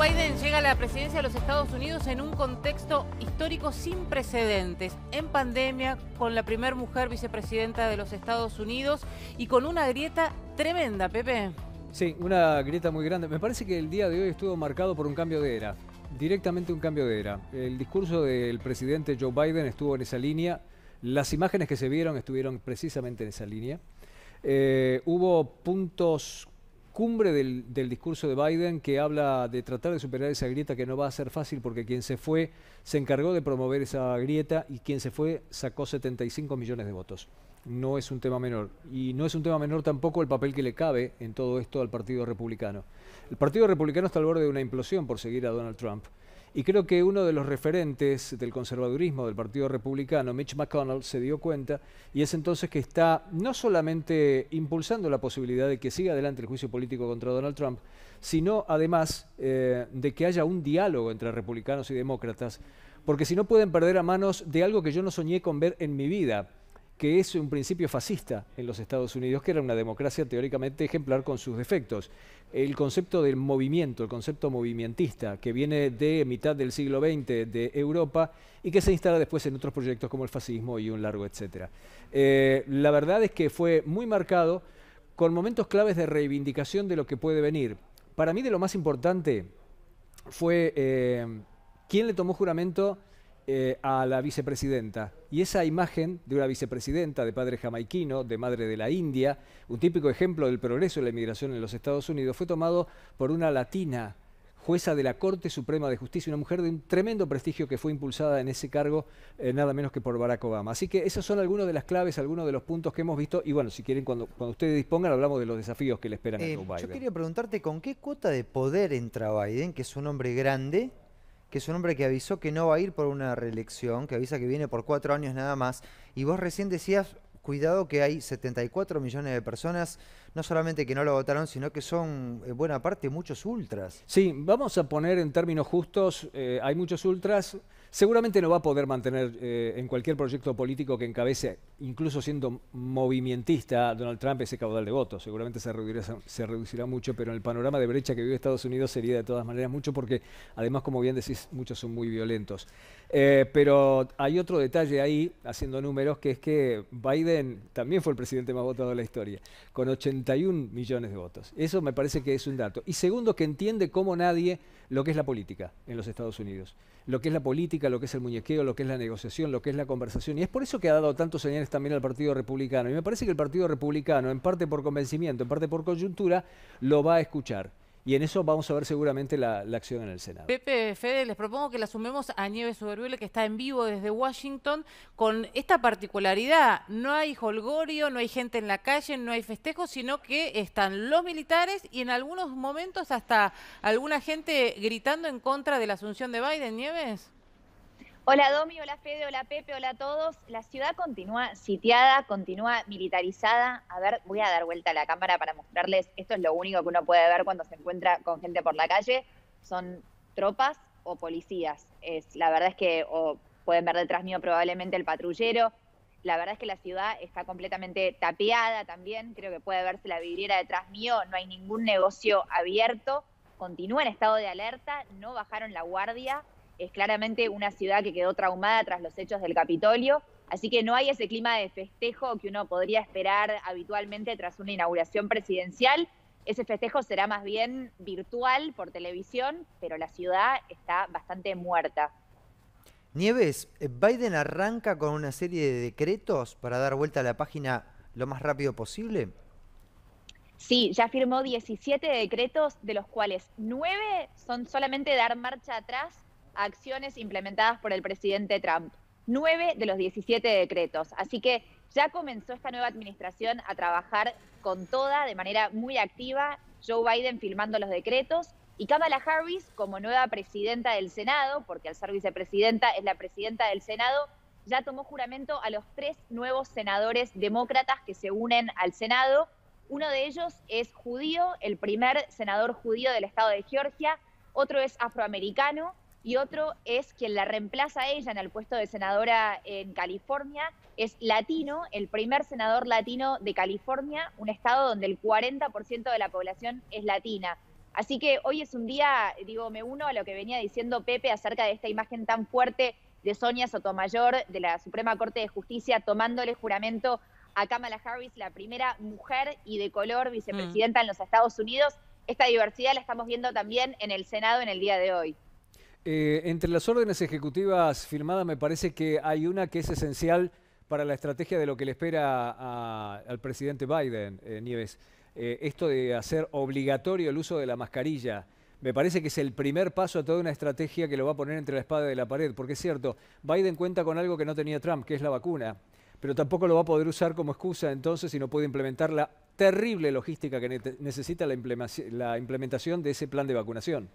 Biden llega a la presidencia de los Estados Unidos en un contexto histórico sin precedentes, en pandemia, con la primera mujer vicepresidenta de los Estados Unidos y con una grieta tremenda, Pepe. Sí, una grieta muy grande. Me parece que el día de hoy estuvo marcado por un cambio de era, directamente un cambio de era. El discurso del presidente Joe Biden estuvo en esa línea, las imágenes que se vieron estuvieron precisamente en esa línea. Eh, hubo puntos cumbre del, discurso de Biden que habla de tratar de superar esa grieta que no va a ser fácil porque quien se fue se encargó de promover esa grieta y quien se fue sacó 75 millones de votos. No es un tema menor. Y no es un tema menor tampoco el papel que le cabe en todo esto al Partido Republicano. El Partido Republicano está al borde de una implosión por seguir a Donald Trump. Y creo que uno de los referentes del conservadurismo del Partido Republicano, Mitch McConnell, se dio cuenta y es entonces que está no solamente impulsando la posibilidad de que siga adelante el juicio político contra Donald Trump, sino además eh, de que haya un diálogo entre republicanos y demócratas, porque si no pueden perder a manos de algo que yo no soñé con ver en mi vida que es un principio fascista en los Estados Unidos, que era una democracia teóricamente ejemplar con sus defectos. El concepto del movimiento, el concepto movimentista, que viene de mitad del siglo XX de Europa y que se instala después en otros proyectos como el fascismo y un largo etcétera. Eh, la verdad es que fue muy marcado con momentos claves de reivindicación de lo que puede venir. Para mí de lo más importante fue eh, quién le tomó juramento eh, a la vicepresidenta. Y esa imagen de una vicepresidenta de padre jamaiquino, de madre de la India, un típico ejemplo del progreso de la inmigración en los Estados Unidos, fue tomado por una latina, jueza de la Corte Suprema de Justicia, una mujer de un tremendo prestigio que fue impulsada en ese cargo eh, nada menos que por Barack Obama. Así que esas son algunas de las claves, algunos de los puntos que hemos visto. Y bueno, si quieren, cuando, ustedes dispongan, hablamos de los desafíos que le esperan a eh, Joe Biden. Yo quería preguntarte con qué cuota de poder entra Biden, que es un hombre grande, que es un hombre que avisó que no va a ir por una reelección, que avisa que viene por cuatro años nada más, y vos recién decías, cuidado que hay 74 millones de personas, no solamente que no lo votaron, sino que son en buena parte muchos ultras. Sí, vamos a poner en términos justos, eh, hay muchos ultras. Seguramente no va a poder mantener eh, en cualquier proyecto político que encabece, incluso siendo movimentista, Donald Trump ese caudal de votos. Seguramente se reducirá, se reducirá mucho, pero en el panorama de brecha que vive Estados Unidos sería de todas maneras mucho porque, además, como bien decís, muchos son muy violentos. Eh, pero hay otro detalle ahí, haciendo números, que es que Biden también fue el presidente más votado de la historia, con 81 millones de votos. Eso me parece que es un dato. Y segundo, que entiende como nadie lo que es la política en los Estados Unidos, lo que es la política lo que es el muñequeo, lo que es la negociación, lo que es la conversación. Y es por eso que ha dado tantos señales también al Partido Republicano. Y me parece que el Partido Republicano, en parte por convencimiento, en parte por coyuntura, lo va a escuchar. Y en eso vamos a ver seguramente la, acción en el Senado. Pepe, Fede, les propongo que la sumemos a Nieves Soberbiel, que está en vivo desde Washington, con esta particularidad. No hay holgorio, no hay gente en la calle, no hay festejos, sino que están los militares y en algunos momentos hasta alguna gente gritando en contra de la asunción de Biden, Nieves. Hola Domi, hola Fede, hola Pepe, hola a todos. La ciudad continúa sitiada, continúa militarizada. A ver, voy a dar vuelta a la cámara para mostrarles. Esto es lo único que uno puede ver cuando se encuentra con gente por la calle. Son tropas o policías. Es, la verdad es que o pueden ver detrás mío probablemente el patrullero. La verdad es que la ciudad está completamente tapeada también. Creo que puede verse la vidriera detrás mío. No hay ningún negocio abierto. Continúa en estado de alerta. No bajaron la guardia es claramente una ciudad que quedó traumada tras los hechos del Capitolio, así que no hay ese clima de festejo que uno podría esperar habitualmente tras una inauguración presidencial. Ese festejo será más bien virtual por televisión, pero la ciudad está bastante muerta. Nieves, eh, Biden arranca con una serie de decretos para dar vuelta a la página lo más rápido posible. Sí, ya firmó 17 decretos, de los cuales 9 son solamente dar marcha atrás acciones implementadas por el presidente Trump, nueve de los 17 decretos. Así que ya comenzó esta nueva administración a trabajar con toda, de manera muy activa, Joe Biden firmando los decretos y Kamala Harris como nueva presidenta del Senado, porque al ser vicepresidenta es la presidenta del Senado, ya tomó juramento a los tres nuevos senadores demócratas que se unen al Senado. Uno de ellos es judío, el primer senador judío del estado de Georgia, otro es afroamericano y otro es quien la reemplaza a ella en el puesto de senadora en California, es latino, el primer senador latino de California, un estado donde el 40% de la población es latina. Así que hoy es un día, digo, me uno a lo que venía diciendo Pepe acerca de esta imagen tan fuerte de Sonia Sotomayor, de la Suprema Corte de Justicia, tomándole juramento a Kamala Harris, la primera mujer y de color vicepresidenta mm. en los Estados Unidos. Esta diversidad la estamos viendo también en el Senado en el día de hoy. Eh, entre las órdenes ejecutivas firmadas me parece que hay una que es esencial para la estrategia de lo que le espera al presidente Biden, eh, Nieves. Eh, esto de hacer obligatorio el uso de la mascarilla. Me parece que es el primer paso a toda una estrategia que lo va a poner entre la espada y la pared, porque es cierto, Biden cuenta con algo que no tenía Trump, que es la vacuna, pero tampoco lo va a poder usar como excusa entonces si no puede implementar la terrible logística que necesita la, implementación de ese plan de vacunación.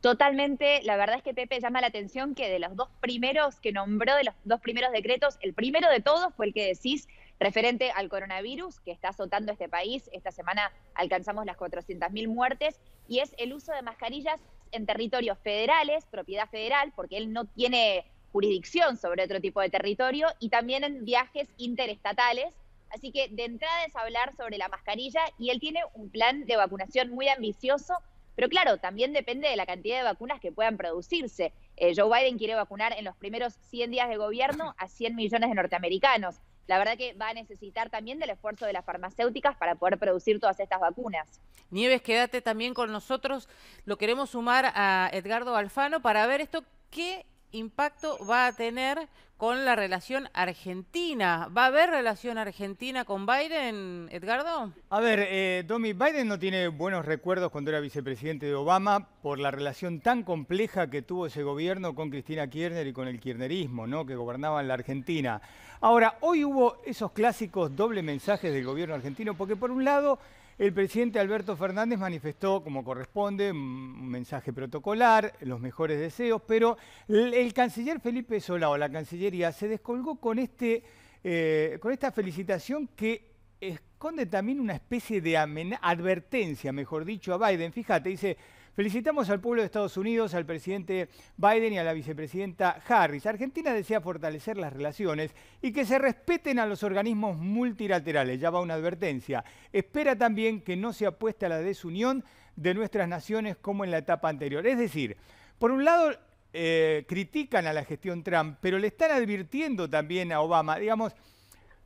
Totalmente, la verdad es que Pepe llama la atención que de los dos primeros que nombró, de los dos primeros decretos, el primero de todos fue el que decís referente al coronavirus que está azotando este país. Esta semana alcanzamos las 400.000 muertes y es el uso de mascarillas en territorios federales, propiedad federal, porque él no tiene jurisdicción sobre otro tipo de territorio, y también en viajes interestatales. Así que de entrada es hablar sobre la mascarilla y él tiene un plan de vacunación muy ambicioso pero claro, también depende de la cantidad de vacunas que puedan producirse. Eh, Joe Biden quiere vacunar en los primeros 100 días de gobierno a 100 millones de norteamericanos. La verdad que va a necesitar también del esfuerzo de las farmacéuticas para poder producir todas estas vacunas. Nieves, quédate también con nosotros. Lo queremos sumar a Edgardo Alfano para ver esto, qué impacto va a tener con la relación argentina. ¿Va a haber relación argentina con Biden, Edgardo? A ver, eh, Domi, Biden no tiene buenos recuerdos cuando era vicepresidente de Obama por la relación tan compleja que tuvo ese gobierno con Cristina Kirchner y con el kirchnerismo, ¿no? que gobernaban la Argentina. Ahora, hoy hubo esos clásicos doble mensajes del gobierno argentino, porque por un lado... El presidente Alberto Fernández manifestó, como corresponde, un mensaje protocolar, los mejores deseos, pero el canciller Felipe Solá la canciller se descolgó con, este, eh, con esta felicitación que esconde también una especie de advertencia, mejor dicho, a Biden. Fíjate, dice, felicitamos al pueblo de Estados Unidos, al presidente Biden y a la vicepresidenta Harris. Argentina desea fortalecer las relaciones y que se respeten a los organismos multilaterales. Ya va una advertencia. Espera también que no se apueste a la desunión de nuestras naciones como en la etapa anterior. Es decir, por un lado, eh, critican a la gestión Trump, pero le están advirtiendo también a Obama, digamos,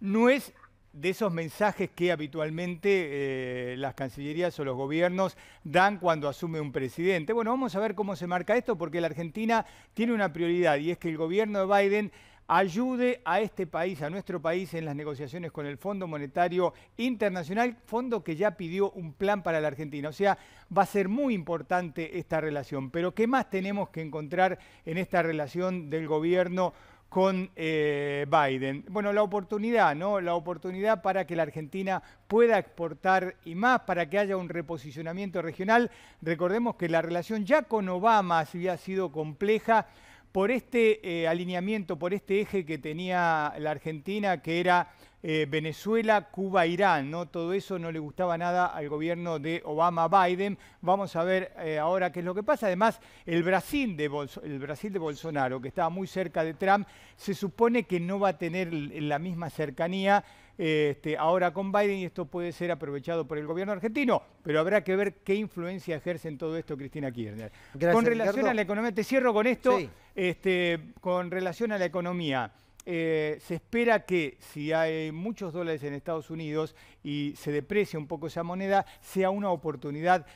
no es de esos mensajes que habitualmente eh, las cancillerías o los gobiernos dan cuando asume un presidente. Bueno, vamos a ver cómo se marca esto porque la Argentina tiene una prioridad y es que el gobierno de Biden ayude a este país, a nuestro país, en las negociaciones con el Fondo Monetario Internacional, fondo que ya pidió un plan para la Argentina. O sea, va a ser muy importante esta relación. Pero ¿qué más tenemos que encontrar en esta relación del gobierno? con eh, Biden. Bueno, la oportunidad, ¿no? La oportunidad para que la Argentina pueda exportar y más, para que haya un reposicionamiento regional. Recordemos que la relación ya con Obama había sido compleja por este eh, alineamiento, por este eje que tenía la Argentina, que era eh, Venezuela, Cuba, Irán, ¿no? Todo eso no le gustaba nada al gobierno de Obama Biden. Vamos a ver eh, ahora qué es lo que pasa. Además, el Brasil, de Bolsonaro, que estaba muy cerca de Trump, se supone que no va a tener la misma cercanía este, ahora con Biden y esto puede ser aprovechado por el gobierno argentino, pero habrá que ver qué influencia ejerce en todo esto Cristina Kirchner. con relación a la economía, te cierro con esto. Este, con relación a la economía, eh, se espera que si hay muchos dólares en Estados Unidos y se deprecia un poco esa moneda, sea una oportunidad